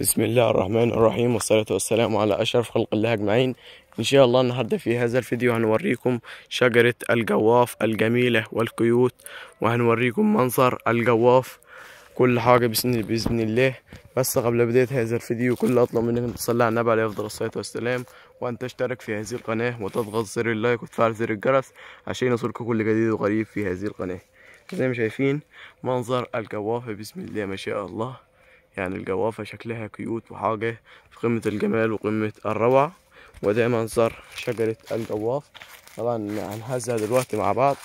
بسم الله الرحمن الرحيم والصلاة والسلام على أشرف خلق الله أجمعين إن شاء الله النهاردة في هذا الفيديو هنوريكم شجرة الجواف الجميلة والكيوت وهنوريكم منظر الجواف كل حاجة بإذن الله بس قبل بداية هذا الفيديو كل أطلب منكم تصلي على النبي عليه أفضل الصلاة والسلام وأن تشترك في هذه القناة وتضغط زر اللايك وتفعل زر الجرس عشان يصلكم كل جديد وغريب في هذه القناة زي ما شايفين منظر الجواف بسم الله ما شاء الله يعني الجوافة شكلها كيوت وحاجة في قمة الجمال وقمة الروعة وده منظر شجرة الجواف طبعا هنهزها دلوقتي مع بعض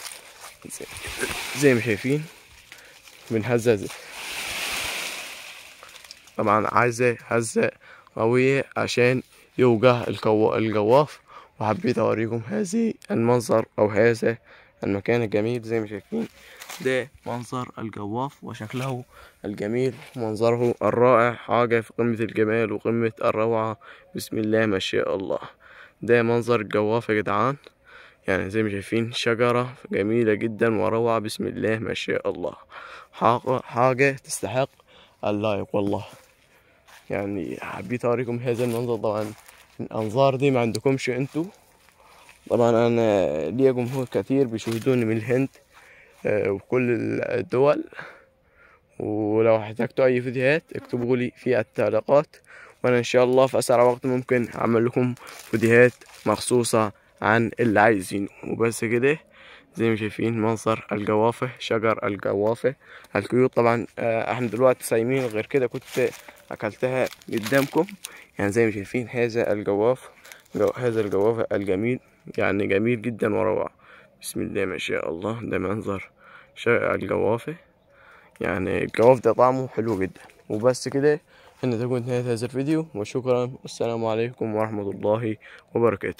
زي, ما شايفين بنهزها طبعا عايزة هزة قوية عشان يوجه الجواف وحبيت اوريكم هذه المنظر او هذا المكان الجميل زي ما شايفين ده منظر الجواف وشكله الجميل منظره الرائع حاجة في قمة الجمال وقمة الروعة بسم الله ما شاء الله ده منظر الجواف يا جدعان يعني زي ما شايفين شجرة جميلة جدا وروعة بسم الله ما شاء الله حاجة تستحق اللايك والله يعني حبيت أوريكم هذا المنظر طبعا الأنظار دي ما عندكمش انتوا طبعا أنا ليا جمهور كثير بيشاهدوني من الهند آه، وكل الدول ولو احتجتوا أي فيديوهات اكتبوا لي في التعليقات وأنا إن شاء الله في أسرع وقت ممكن أعمل لكم فيديوهات مخصوصة عن اللي عايزينه وبس كده زي ما شايفين منظر الجوافة شجر الجوافة الكيوت طبعا آه، احنا دلوقتي صايمين غير كده كنت اكلتها قدامكم يعني زي ما شايفين هذا الجواف هذا الجوافة الجميل يعني جميل جدا وروعة بسم الله ما شاء الله ده منظر شائع الجوافة يعني الجواف ده طعمه حلو جدا وبس كده هنا تكون نهاية هذا الفيديو وشكرا والسلام عليكم ورحمة الله وبركاته